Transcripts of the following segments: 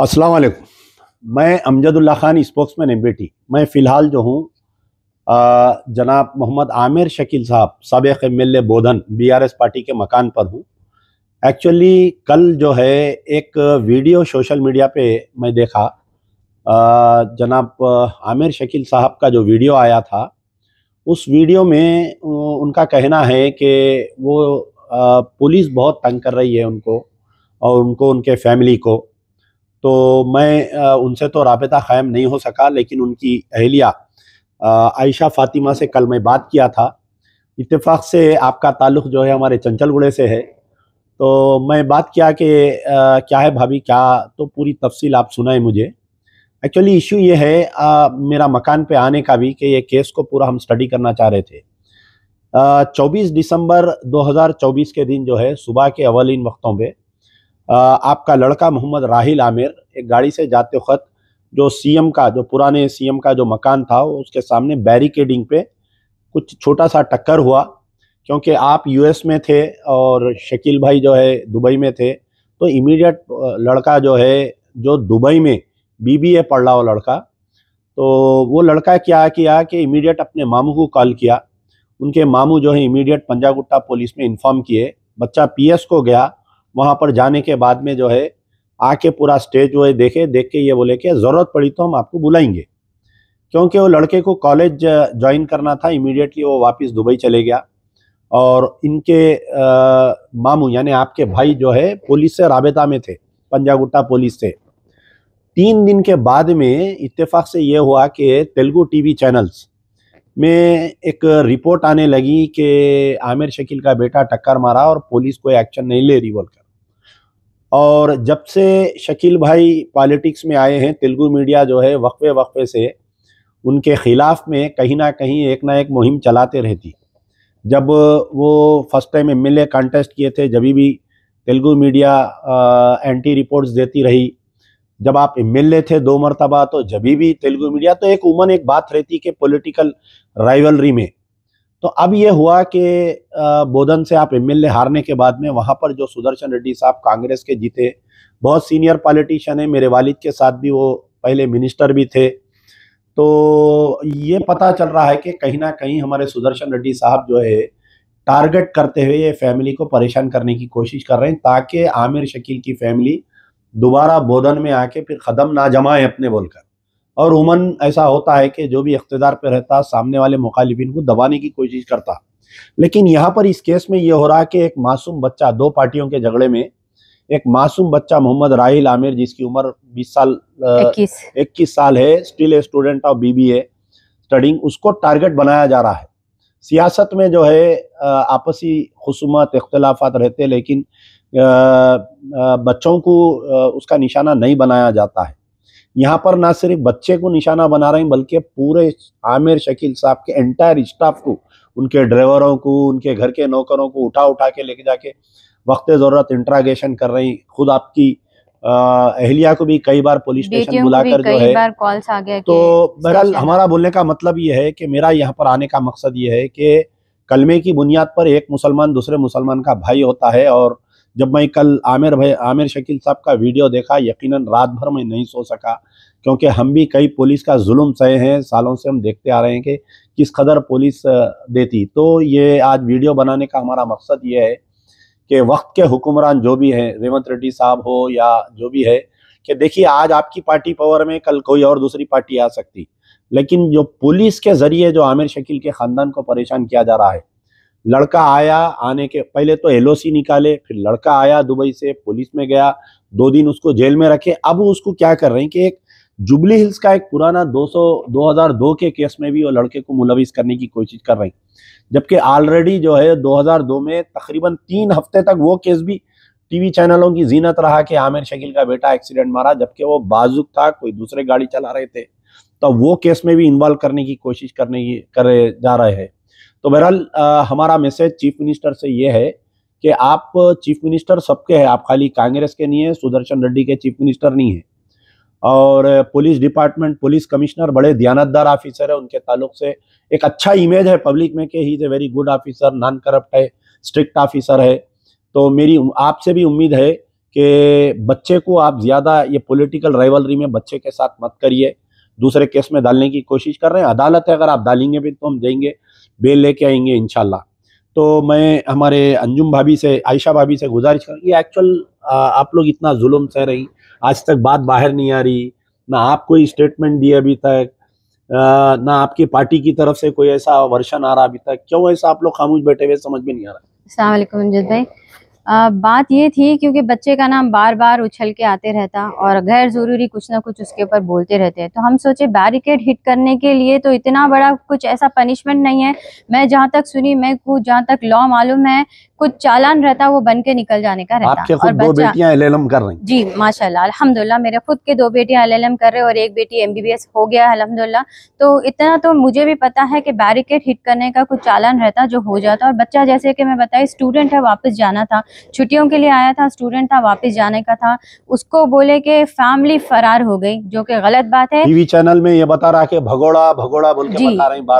अस्सलाम वालेकुम मैं अमजदुल्ला खान मैन एम बेटी मैं फ़िलहाल जो हूँ जनाब मोहम्मद आमिर शकील साहब सबक M L Bodhan B R S party के मकान पर हूँ एक्चुअली कल जो है एक वीडियो सोशल मीडिया पे मैं देखा जनाब आमिर शकील साहब का जो वीडियो आया था उस वीडियो में उनका कहना है कि वो पुलिस बहुत तंग कर रही है उनको और उनको उनके फैमिली को तो मैं उनसे तो रबता क़ायम नहीं हो सका लेकिन उनकी अहलिया आयशा फ़ातिमा से कल मैं बात किया था इतफ़ाक़ से आपका ताल्लुक जो है हमारे चंचलगुड़े से है तो मैं बात किया कि क्या है भाभी क्या तो पूरी तफसील आप सुनाए मुझे एक्चुअली इशू ये है आ, मेरा मकान पे आने का भी कि ये केस को पूरा हम स्टडी करना चाह रहे थे आ, 24 दिसंबर 2024 के दिन जो है सुबह के अवलिन वक्तों पर आपका लड़का मोहम्मद राहिल आमिर एक गाड़ी से जाते वक्त जो सीएम का जो पुराने सीएम का जो मकान था उसके सामने बैरिकेडिंग पे कुछ छोटा सा टक्कर हुआ क्योंकि आप यूएस में थे और शकील भाई जो है दुबई में थे तो इमीडिएट लड़का जो है जो दुबई में बीबीए पढ़ रहा हो लड़का तो वो लड़का क्या किया कि इमीडिएट अपने मामू को कॉल किया उनके मामू जो है इमीडिएट पंजागुट्टा पुलिस में इन्फॉर्म किए बच्चा पीएस को गया वहाँ पर जाने के बाद में जो है आके पूरा स्टेज वो देखे देख के ये बोले कि ज़रूरत पड़ी तो हम आपको बुलाएंगे क्योंकि वो लड़के को कॉलेज ज्वाइन करना था इमीडिएटली वो वापस दुबई चले गया और इनके आ, मामू यानी आपके भाई जो है पुलिस से राबेता में थे पंजागुट्टा पुलिस से तीन दिन के बाद में इत्तेफाक से ये हुआ कि तेलुगु टीवी चैनल्स में एक रिपोर्ट आने लगी कि आमिर शकील का बेटा टक्कर मारा और पुलिस कोई एक्शन नहीं ले रही बोलकर और जब से शकील भाई पॉलिटिक्स में आए हैं तेलुगु मीडिया जो है वक्फे वक्फे से उनके ख़िलाफ़ में कहीं ना कहीं एक ना एक मुहिम चलाते रहती जब वो first time M L contest किए थे जब भी तेलुगु मीडिया आ, एंटी रिपोर्ट्स देती रही जब आप एम थे दो मरतबा तो जब भी तेलुगु मीडिया तो एक उमन एक बात रहती कि पोलिटिकल राइवलरी में तो अब ये हुआ कि बोधन से आप एम हारने के बाद में वहाँ पर जो सुदर्शन रेड्डी साहब कांग्रेस के जीते बहुत सीनियर पॉलिटिशियन है मेरे वालिद के साथ भी वो पहले मिनिस्टर भी थे तो ये पता चल रहा है कि कहीं ना कहीं हमारे सुदर्शन रेड्डी साहब जो है टारगेट करते हुए ये फैमिली को परेशान करने की कोशिश कर रहे हैं ताकि आमिर शकील की फैमिली दोबारा बोधन में आके फिर कदम ना जमाए अपने बोलकर और उमन ऐसा होता है कि जो भी इकतदार पर रहता सामने वाले मुखालिफिन को दबाने की कोशिश करता लेकिन यहाँ पर इस केस में यह हो रहा है कि एक मासूम बच्चा दो पार्टियों के झगड़े में एक मासूम बच्चा मोहम्मद राहिल आमिर जिसकी उम्र 20 साल इक्कीस साल है still student of BBA studying उसको टारगेट बनाया जा रहा है सियासत में जो है आपसी खसूमत इख्तलाफात रहते लेकिन बच्चों को उसका निशाना नहीं बनाया जाता है यहाँ पर ना सिर्फ बच्चे को निशाना बना रहे हैं बल्कि पूरे आमिर शकील साहब के एंटायर स्टाफ को उनके ड्राइवरों को उनके घर के नौकरों को उठा उठा के लेके जाके वक्त ज़रूरत इंट्रागेशन कर रही खुद आपकी अहलिया को भी कई बार पुलिस स्टेशन बुलाकर जो है कॉल्स आ गया तो बहरहाल हमारा बोलने का मतलब ये है कि मेरा यहाँ पर आने का मकसद ये है कि कलमे की बुनियाद पर एक मुसलमान दूसरे मुसलमान का भाई होता है और जब मैं कल आमिर भाई आमिर शकील साहब का वीडियो देखा यकीनन रात भर मैं नहीं सो सका क्योंकि हम भी कई पुलिस का जुल्म सहे हैं सालों से हम देखते आ रहे हैं कि किस कदर पुलिस देती तो ये आज वीडियो बनाने का हमारा मकसद ये है कि वक्त के हुक्मरान जो भी हैं रेवंत रेड्डी साहब हो या जो भी है कि देखिए आज आपकी पार्टी पावर में कल कोई और दूसरी पार्टी आ सकती लेकिन जो पुलिस के जरिए जो आमिर शकील के खानदान को परेशान किया जा रहा है लड़का आया आने के पहले तो एलओसी निकाले फिर लड़का आया दुबई से पुलिस में गया दो दिन उसको जेल में रखे अब उसको क्या कर रहे हैं कि एक जुबली हिल्स का एक पुराना 200 2002 के केस में भी वो लड़के को मुलविस करने की कोशिश कर रही जबकि ऑलरेडी जो है 2002 में तकरीबन तीन हफ्ते तक वो केस भी टीवी चैनलों की जीनत रहा कि आमिर शकील का बेटा एक्सीडेंट मारा जबकि वो बाजुक था कोई दूसरे गाड़ी चला रहे थे तो वो केस में भी इन्वॉल्व करने की कोशिश करने की करे जा रहे हैं तो बहरहाल हमारा मैसेज चीफ मिनिस्टर से ये है कि आप चीफ मिनिस्टर सबके हैं आप खाली कांग्रेस के नहीं है सुदर्शन रेड्डी के चीफ मिनिस्टर नहीं है और पुलिस डिपार्टमेंट पुलिस कमिश्नर बड़े दयानतदार ऑफिसर है उनके ताल्लुक से एक अच्छा इमेज है पब्लिक में कि he is a very good officer non corrupt है स्ट्रिक्ट ऑफिसर है तो मेरी आपसे भी उम्मीद है कि बच्चे को आप ज़्यादा ये पॉलिटिकल राइवलरी में बच्चे के साथ मत करिए दूसरे केस में डालने की कोशिश कर रहे हैं अदालत है अगर आप डालेंगे भी तो हम देंगे बेल लेके आएंगे इनशाला तो मैं हमारे अंजुम भाभी से आयशा भाभी से गुजारिश करूँ ये एक्चुअल आप लोग इतना जुल्म सह रही आज तक बात बाहर नहीं आ रही ना आप कोई स्टेटमेंट दिए अभी तक ना आपकी पार्टी की तरफ से कोई ऐसा वर्षन आ रहा अभी तक क्यों ऐसा आप लोग खामोश बैठे हुए समझ में नहीं आ रहा असलम भाई आ, बात ये थी क्योंकि बच्चे का नाम बार बार उछल के आते रहता और गैर ज़रूरी कुछ ना कुछ उसके ऊपर बोलते रहते हैं तो हम सोचे बैरिकेड हिट करने के लिए तो इतना बड़ा कुछ ऐसा पनिशमेंट नहीं है मैं जहाँ तक सुनी मैं को जहाँ तक लॉ मालूम है कुछ चालान रहता वो बन के निकल जाने का रहता आपके खुद दो बेटियां एलएलएम कर रही जी माशाल्लाह अल्हम्दुलिल्लाह मेरे खुद के दो बेटियां एलएलएम कर रहे और एक बेटी एमबीबीएस हो गया अल्हम्दुलिल्लाह तो इतना तो मुझे भी पता है कि बैरिकेड हिट करने का कुछ चालान रहता जो हो जाता और बच्चा जैसे कि मैं बताई स्टूडेंट है वापस जाना था छुट्टियों के लिए आया था स्टूडेंट था वापस जाने का था उसको बोले कि फैमिली फरार हो गई जो कि गलत बात है टीवी चैनल में ये बता रहा है भगोड़ा भगोड़ा बोल जी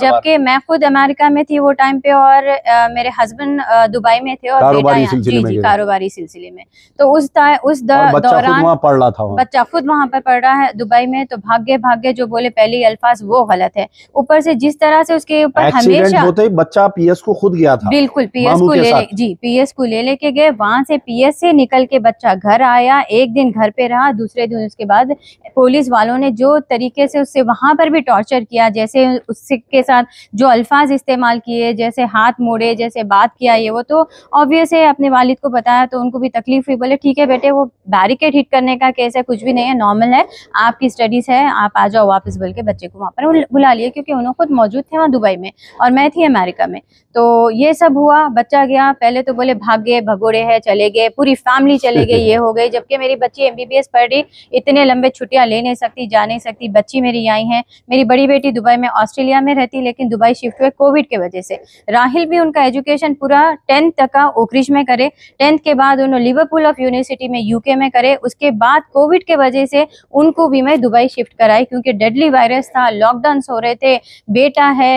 जबकि मैं खुद अमेरिका में थी वो टाइम पे और मेरे हस्बैंड दुबई में में थे और कारोबारी सिलसिले में कारोबारी सिलसिले में तो उस उस दौरान पढ़ रहा था बच्चा खुद वहाँ पर पढ़ रहा है दुबई में तो भाग्य भाग्य जो बोले पहले अल्फाज वो गलत है ऊपर से जिस तरह से उसके ऊपर हमेशा बच्चा पी को खुद गया था बिल्कुल पीएस को ले जी पी को ले लेके गए वहाँ से पी से निकल के बच्चा घर आया एक दिन घर पे रहा दूसरे दिन उसके बाद पुलिस वालों ने जो तरीके से उससे वहाँ पर भी टॉर्चर किया जैसे उसके साथ जो अल्फाज इस्तेमाल किए जैसे हाथ मोड़े जैसे बात किया ये वो तो ऑब्वियस है अपने वालिद को बताया तो उनको भी तकलीफ हुई बोले ठीक है बेटे वो बैरिकेड हिट करने का केस है कुछ भी नहीं है नॉर्मल है आपकी स्टडीज़ है आप आ जाओ वापस बोल के बच्चे को वहाँ पर बुला लिए क्योंकि उन्होंने खुद मौजूद थे वहाँ दुबई में और मैं थी अमेरिका में तो ये सब हुआ बच्चा गया पहले तो बोले भाग गए भगोड़े है चले गए पूरी फैमिली चले गए ये हो गई जबकि मेरी बच्ची एम पढ़ रही इतने लंबे छुट्टियाँ ले नहीं सकती जा नहीं सकती बच्ची मेरी आई है मेरी बड़ी बेटी दुबई में ऑस्ट्रेलिया में रहती लेकिन दुबई शिफ्ट हुए कोविड की वजह से राहिल भी उनका एजुकेशन पूरा टेंथ तक का ओकरिश में करे टेंथ के बाद उन्होंने लिवरपूल ऑफ यूनिवर्सिटी में यूके में करे उसके बाद कोविड के वजह से उनको भी मैं दुबई शिफ्ट कराई क्योंकि डेडली वायरस था लॉकडाउन हो रहे थे बेटा है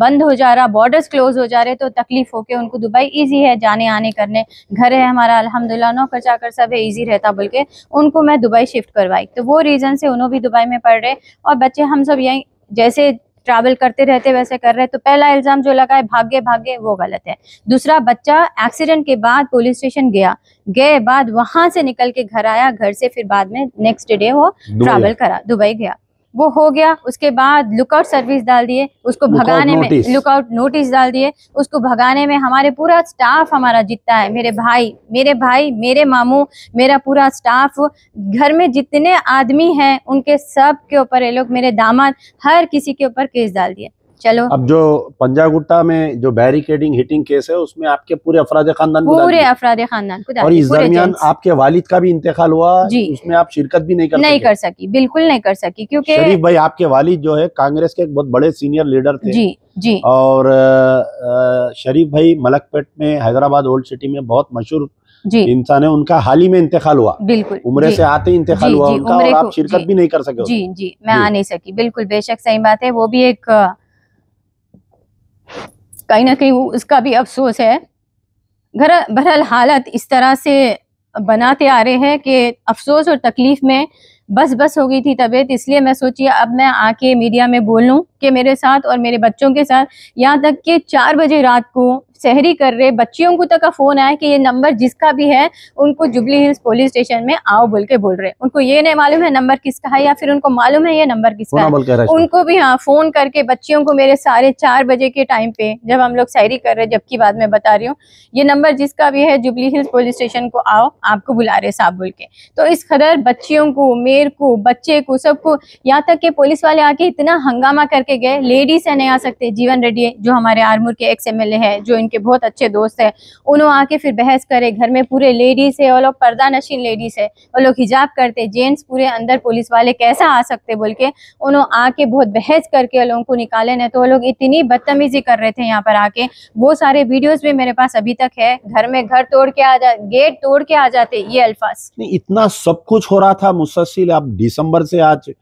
बंद हो जा रहा बॉर्डर्स क्लोज हो जा रहे तो तकलीफ होके उनको दुबई इजी है जाने आने करने घर है हमारा अल्हम्दुलिल्लाह नौ खर्चा कर सब है ईजी रहता बोल के उनको मैं दुबई शिफ्ट करवाई तो वो रीज़न से उन्होंने भी दुबई में पढ़ रहे और बच्चे हम सब यहीं जैसे ट्रैवल करते रहते वैसे कर रहे तो पहला इल्जाम जो लगा है भाग्य भाग्य वो गलत है दूसरा बच्चा एक्सीडेंट के बाद पुलिस स्टेशन गया गए बाद वहां से निकल के घर आया घर से फिर बाद में नेक्स्ट डे वो ट्रैवल करा दुबई गया वो हो गया उसके बाद लुकआउट सर्विस डाल दिए उसको भगाने में लुकआउट नोटिस डाल दिए उसको भगाने में हमारे पूरा स्टाफ हमारा जितना है मेरे भाई मेरे भाई मेरे मामू मेरा पूरा स्टाफ घर में जितने आदमी हैं उनके सब के ऊपर ये लोग मेरे दामाद हर किसी के ऊपर केस डाल दिए चलो अब जो पंजागुट्टा में जो बैरिकेडिंग हिटिंग केस है उसमें आपके पूरे अफराद खानदान पूरे अफराद खानदान और इस दरमियान आपके वालिद का भी इंतकाल हुआ जी उसमें आप शिरकत भी नहीं कर नहीं कर सकी बिल्कुल नहीं कर सकी क्योंकि शरीफ भाई आपके वालिद जो है कांग्रेस के एक बहुत बड़े सीनियर लीडर थे जी जी और शरीफ भाई मलकपेट में हैदराबाद ओल्ड सिटी में बहुत मशहूर इंसान है उनका हाल ही में इंतकाल हुआ बिल्कुल उम्र से आते ही इंतकाल हुआ उनका और आप शिरकत भी नहीं कर सके जी जी मैं आ नहीं सकी बिल्कुल बेशक सही बात है वो भी एक कहीं ना कहीं वो उसका भी अफसोस है घर बहरहाल हालत इस तरह से बनाते आ रहे हैं कि अफसोस और तकलीफ में बस बस हो गई थी तबीयत इसलिए मैं सोची अब मैं आके मीडिया में बोलूं कि मेरे साथ और मेरे बच्चों के साथ यहाँ तक कि चार बजे रात को शहरी कर रहे बच्चियों को तक का फ़ोन आया कि ये नंबर जिसका भी है उनको जुबली हिल्स पुलिस स्टेशन में आओ बोल के बोल रहे उनको ये नहीं मालूम है नंबर किसका है या फिर उनको मालूम है ये नंबर किसका है उनको भी हाँ फ़ोन करके बच्चियों को मेरे साढ़े चार बजे के टाइम पे जब हम लोग शहरी कर रहे जबकि बाद में बता रही हूँ ये नंबर जिसका भी है जुबली हिल्स पुलिस स्टेशन को आओ आपको बुला रहे साहब बोल के तो इस खदर बच्चियों को मेर को बच्चे को सबको यहाँ तक के पुलिस वाले आके इतना हंगामा करके गए लेडीज है नहीं आ सकते जीवन रेड्डी जो हमारे आरमूर के एक्स एम है जो इनके बहुत अच्छे दोस्त है उन्होंने आके फिर बहस करे घर में पूरे लेडीज है और लोग पर्दा नशीन लेडीज है और लोग हिजाब करते जेंट्स पूरे अंदर पुलिस वाले कैसा आ सकते बोल के उन्होंने आके बहुत बहस करके लोगों को निकाले ना तो वो लोग इतनी बदतमीजी कर रहे थे यहाँ पर आके वो सारे वीडियोज भी मेरे पास अभी तक है घर में घर तोड़ के आ जा गेट तोड़ के आ जाते ये अल्फाज इतना सब कुछ हो रहा था मुसलसिल आप दिसंबर से आज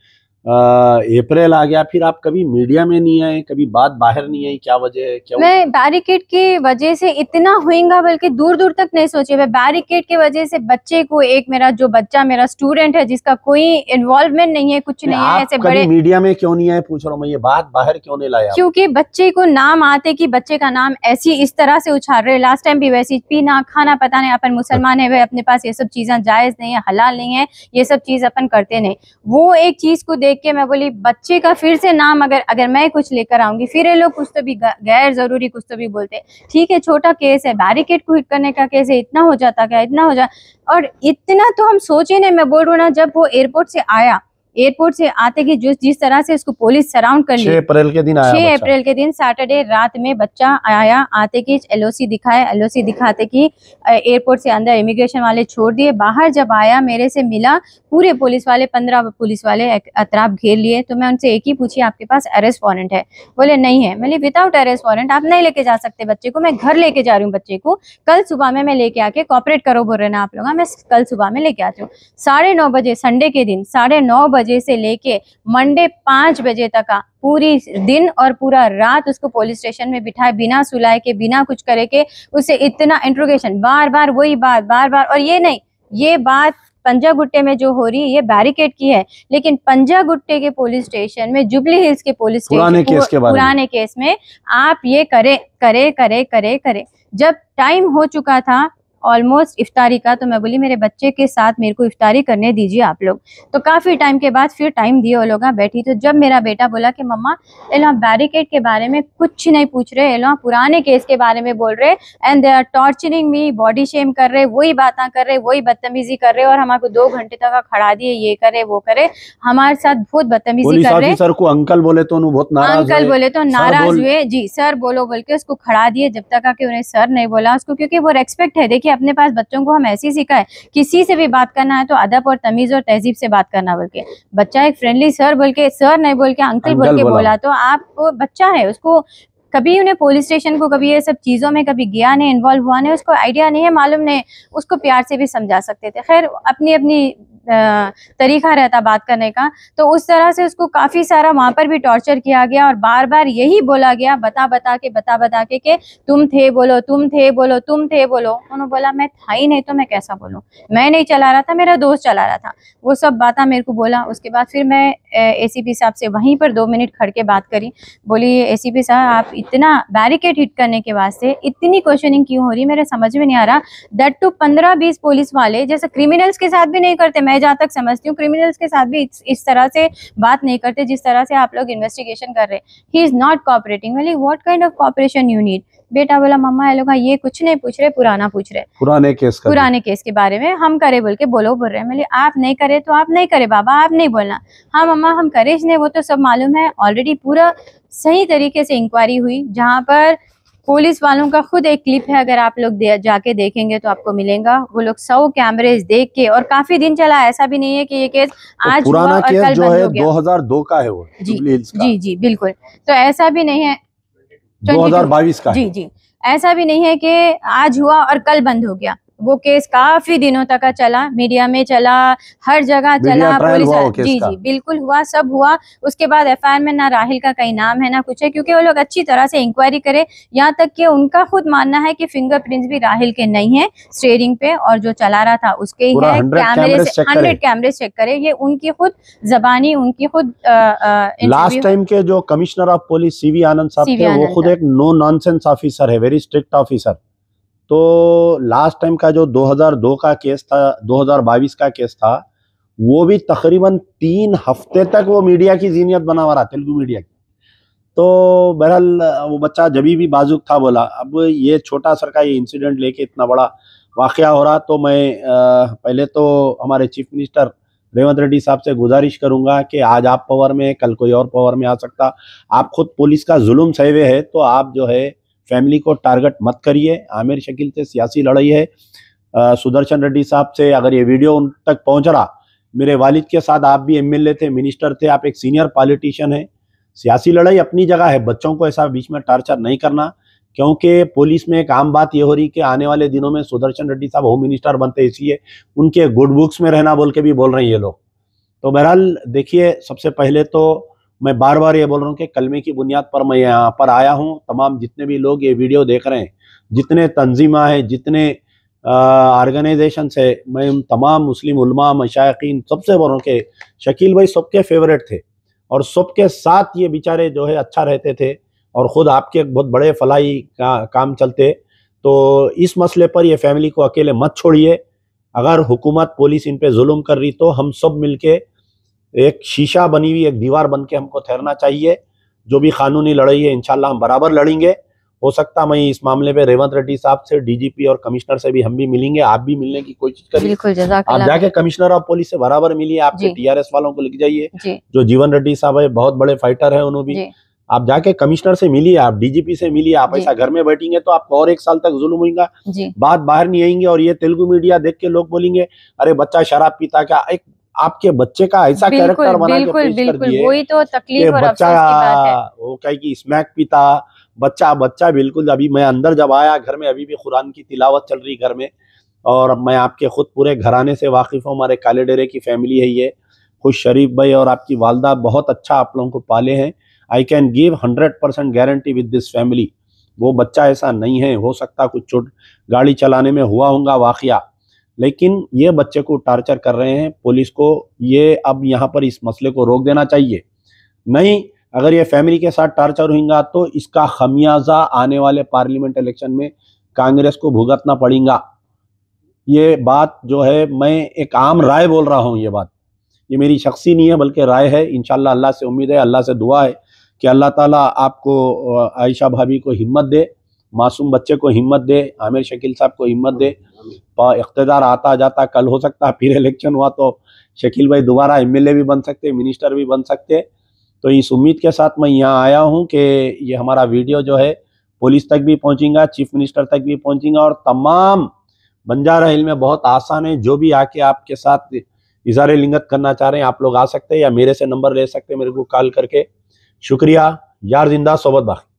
अप्रैल आ गया फिर आप कभी मीडिया में नहीं आए कभी बात बाहर नहीं आई क्या वजह है क्या मैं बैरिकेड की वजह से इतना हुएगा बल्कि दूर दूर तक नहीं सोचे मैं बैरिकेड की वजह से बच्चे को एक मेरा जो बच्चा मेरा स्टूडेंट है जिसका कोई इन्वॉल्वमेंट नहीं है कुछ नहीं है ऐसे बड़े मीडिया में क्यों नहीं आए पूछ रहा हूँ मैं ये बात बाहर क्यों नहीं लाया क्योंकि बच्चे को नाम आते की बच्चे का नाम ऐसी इस तरह से उछाल रहे लास्ट टाइम भी वैसी पीना खाना पता नहीं अपन मुसलमान है वह अपने पास ये सब चीजें जायज नहीं है हलाल नहीं है ये सब चीज अपन करते नहीं वो एक चीज को देख देख के मैं बोली बच्चे का फिर से नाम अगर अगर मैं कुछ लेकर आऊंगी फिर ये लोग कुछ तो भी गैर जरूरी कुछ तो भी बोलते ठीक है छोटा केस है बैरिकेड को हिट करने का केस है इतना हो जाता क्या इतना हो जा और इतना तो हम सोचे नहीं मैं बोल रू ना जब वो एयरपोर्ट से आया एयरपोर्ट से आते ही जो जिस तरह से उसको पुलिस सराउंड कर लिया अप्रैल के दिन छह अप्रैल के दिन सैटरडे रात में बच्चा आया आते कि एलओसी दिखाया एलओसी दिखाते कि एयरपोर्ट से अंदर इमिग्रेशन वाले छोड़ दिए बाहर जब आया मेरे से मिला पूरे पुलिस वाले पंद्रह पुलिस वाले अतराब घेर लिए तो मैं उनसे एक ही पूछी आपके पास अरेस्ट वारंट है बोले नहीं है मैंने विदाउट अरेस्ट वारंट आप नहीं लेके जा सकते बच्चे को मैं घर लेके जा रही हूँ बच्चे को कल सुबह में मैं लेके आके कॉपरेट करो बोल रहे ना आप लोग हाँ, मैं कल सुबह में लेके आती हूँ साढ़े बजे संडे के दिन साढ़े बजे बजे से लेके मंडे पाँच बजे तक का पूरी दिन और पूरा रात उसको पुलिस स्टेशन में बिठाए बिना सुलाए के बिना कुछ करे के उसे इतना इंट्रोगेशन बार बार वही बात बार बार और ये नहीं ये बात पंजा गुट्टे में जो हो रही है ये बैरिकेड की है लेकिन पंजा गुट्टे के पुलिस स्टेशन में जुबली हिल्स के पुलिस स्टेशन पुराने केस के पुराने केस में आप ये करे करे करे करे करे जब टाइम हो चुका था ऑलमोस्ट इफ्तारी का तो मैं बोली मेरे बच्चे के साथ मेरे को इफ्तारी करने दीजिए आप लोग तो काफ़ी टाइम के बाद फिर टाइम दिए वो लोग हाँ, बैठी तो जब मेरा बेटा बोला कि मम्मा ये बैरिकेड के बारे में कुछ नहीं पूछ रहे ये पुराने केस के बारे में बोल रहे and they are torturing me body shame कर रहे वही बातें कर रहे वही बदतमीजी कर रहे और हमारे को दो घंटे तक खड़ा दिए ये करे वो करे हमारे साथ बहुत बदतमीजी कर रहे सर को अंकल बोले तो बहुत अंकल बोले तो नाराज हुए जी सर बोलो बोल के उसको खड़ा दिए जब तक आके उन्हें सर नहीं बोला उसको क्योंकि वो रेस्पेक्ट है देखिए देखिए अपने पास बच्चों को हम ऐसे सिखा है किसी से भी बात करना है तो अदब और तमीज और तहजीब से बात करना बोल के बच्चा एक फ्रेंडली सर बोल के सर नहीं बोल के अंकल बोल के बोला तो आप बच्चा है उसको कभी उन्हें पुलिस स्टेशन को कभी ये सब चीज़ों में कभी गया नहीं इन्वॉल्व हुआ नहीं उसको आइडिया नहीं है मालूम नहीं उसको प्यार से भी समझा सकते थे खैर अपनी अपनी तरीका रहता बात करने का तो उस तरह से उसको काफ़ी सारा वहां पर भी टॉर्चर किया गया और बार बार यही बोला गया बता बता के बता बता के कि तुम थे बोलो तुम थे बोलो तुम थे बोलो उन्होंने बोला मैं था ही नहीं तो मैं कैसा बोलूँ मैं नहीं चला रहा था मेरा दोस्त चला रहा था वो सब बात मेरे को बोला उसके बाद फिर मैं ए सी साहब से वहीं पर दो मिनट खड़ के बात करी बोली ए सी साहब आप इतना बैरिकेड हिट करने के वास्ते इतनी क्वेश्चनिंग क्यों हो रही मेरे समझ में नहीं आ रहा दट टू पंद्रह बीस पुलिस वाले जैसे क्रिमिनल्स के साथ भी नहीं करते मैं मैं जहाँ तक समझती हूँ क्रिमिनल्स के साथ भी इस, तरह से बात नहीं करते जिस तरह से आप लोग इन्वेस्टिगेशन कर रहे हैं he is not cooperating well what kind of cooperation you need बेटा बोला मम्मा ये लोग हाँ, ये कुछ नहीं पूछ रहे पुराना पूछ रहे पुराने केस का पुराने केस के बारे में हम करे बोल के बोलो बोल रहे हैं मेरे आप नहीं करे तो आप नहीं करे बाबा आप नहीं बोलना हाँ मम्मा हम करे इसने वो तो सब मालूम है ऑलरेडी पूरा सही तरीके से इंक्वायरी हुई जहाँ पर पुलिस वालों का खुद एक क्लिप है अगर आप लोग जाके देखेंगे तो आपको मिलेगा वो लोग सौ कैमरेज देख के और काफी दिन चला ऐसा भी नहीं है कि ये केस तो आज तो पुराना केस और कल जो है 2002 का है वो जी जी जी बिल्कुल तो ऐसा भी नहीं है 2022 का जी जी ऐसा भी नहीं है कि आज हुआ और कल बंद हो गया वो केस काफी दिनों तक चला मीडिया में चला हर जगह चला पुलिस जी जी बिल्कुल हुआ सब हुआ उसके बाद एफ में ना राहिल का कहीं नाम है ना कुछ है क्योंकि वो लोग अच्छी तरह से इंक्वायरी करे यहाँ तक कि उनका खुद मानना है कि फिंगरप्रिंट्स भी राहिल के नहीं है स्टेयरिंग पे और जो चला रहा था उसके ही है कैमरे से हंड्रेड कैमरे चेक करे ये उनकी खुद जबानी उनकी खुद लास्ट टाइम के जो commissioner of police CV Anand साहब वो खुद एक नो नॉन ऑफिसर है वेरी स्ट्रिक्ट ऑफिसर तो लास्ट टाइम का जो 2002 का केस था 2022 का केस था वो भी तकरीबन तीन हफ्ते तक वो मीडिया की जीनियत बना हुआ रहा तेलुगु मीडिया की तो बहरहाल वो बच्चा जब भी बाजुक था बोला अब ये छोटा सर का ये इंसिडेंट लेके इतना बड़ा वाक़ हो रहा तो मैं आ, पहले तो हमारे चीफ मिनिस्टर रेवंत रेड्डी साहब से गुजारिश करूंगा कि आज आप पावर में कल कोई और पावर में आ सकता आप खुद पुलिस का जुल्म सहवे है तो आप जो है फैमिली को टारगेट मत करिए आमिर शकील से सियासी लड़ाई है सुदर्शन रेड्डी साहब से अगर ये वीडियो उन तक पहुंच रहा मेरे वालिद के साथ आप भी एमएलए थे मिनिस्टर थे आप एक सीनियर पॉलिटिशियन है सियासी लड़ाई अपनी जगह है बच्चों को ऐसा बीच में टार्चर नहीं करना क्योंकि पुलिस में एक आम बात ये हो रही कि आने वाले दिनों में सुदर्शन रेड्डी साहब होम मिनिस्टर बनते इसलिए उनके गुड बुक्स में रहना बोल के भी बोल रहे हैं ये लोग तो बहरहाल देखिए सबसे पहले तो मैं बार बार ये बोल रहा हूँ कि कलमे की बुनियाद पर मैं यहाँ पर आया हूँ तमाम जितने भी लोग ये वीडियो देख रहे हैं जितने तंजीमा हैं जितने ऑर्गेनाइजेशन है मैं उन तमाम मुस्लिम उलमा मशाकिन सबसे बोल रहा हूँ कि शकील भाई सबके फेवरेट थे और सबके साथ ये बेचारे जो है अच्छा रहते थे और ख़ुद आपके बहुत बड़े फलाई का काम चलते तो इस मसले पर ये फैमिली को अकेले मत छोड़िए अगर हुकूमत पुलिस इन पर म कर रही तो हम सब मिलके एक शीशा बनी हुई एक दीवार बन के हमको ठहरना चाहिए जो भी कानूनी लड़ाई है इनशाला हम बराबर लड़ेंगे हो सकता मैं इस मामले पे रेवंत रेड्डी साहब से डीजीपी और कमिश्नर से भी हम भी मिलेंगे आप भी मिलने की कोशिश करिए आप जाके कमिश्नर ऑफ पुलिस से बराबर मिलिए आपसे टीआरएस वालों को लिख जाइए जो जीवन रेड्डी साहब है बहुत बड़े फाइटर है उन्होंने भी आप जाके कमिश्नर से मिलिए आप डीजीपी से मिलिए आप ऐसा घर में बैठेंगे तो आपको और एक साल तक जुलूम होगा बात बाहर नहीं आएंगे और ये तेलुगु मीडिया देख के लोग बोलेंगे अरे बच्चा शराब पीता क्या एक आपके बच्चे का ऐसा कैरेक्टर बना बिल्कुल, के पेश बिल्कुल, कर दिए वही तो तकलीफ और है। वो कहे कि स्मैक पीता बच्चा बच्चा बिल्कुल अभी मैं अंदर जब आया घर में अभी भी कुरान की तिलावत चल रही घर में और मैं आपके खुद पूरे घराने से वाकिफ़ हूँ हमारे काले डेरे की फैमिली है ये खुश शरीफ भाई और आपकी वालदा बहुत अच्छा आप लोगों को पाले हैं I can give hundred percent guarantee with this family वो बच्चा ऐसा नहीं है हो सकता कुछ गाड़ी चलाने में हुआ होगा वाक़ लेकिन ये बच्चे को टार्चर कर रहे हैं पुलिस को ये अब यहाँ पर इस मसले को रोक देना चाहिए नहीं अगर ये फैमिली के साथ टार्चर होगा तो इसका खमियाजा आने वाले पार्लियामेंट इलेक्शन में कांग्रेस को भुगतना पड़ेगा ये बात जो है मैं एक आम राय बोल रहा हूँ ये बात ये मेरी शख्सी नहीं है बल्कि राय है इन अल्लाह से उम्मीद है अल्लाह से दुआ है कि अल्लाह ताला आपको आयशा भाभी को हिम्मत दे मासूम बच्चे को हिम्मत दे आमिर शकील साहब को हिम्मत दे इकतदार आता जाता कल हो सकता है फिर इलेक्शन हुआ तो शकील भाई दोबारा ए भी बन सकते मिनिस्टर भी बन सकते तो इस उम्मीद के साथ मैं यहाँ आया हूँ कि ये हमारा वीडियो जो है पुलिस तक भी पहुँचेगा चीफ मिनिस्टर तक भी पहुँचेगा और तमाम बंजारा हिल में बहुत आसान है जो भी आके आपके साथ इजारे लिंगत करना चाह रहे हैं आप लोग आ सकते हैं या मेरे से नंबर ले सकते हैं मेरे को कॉल करके शुक्रिया यार जिंदा सोबत बाकी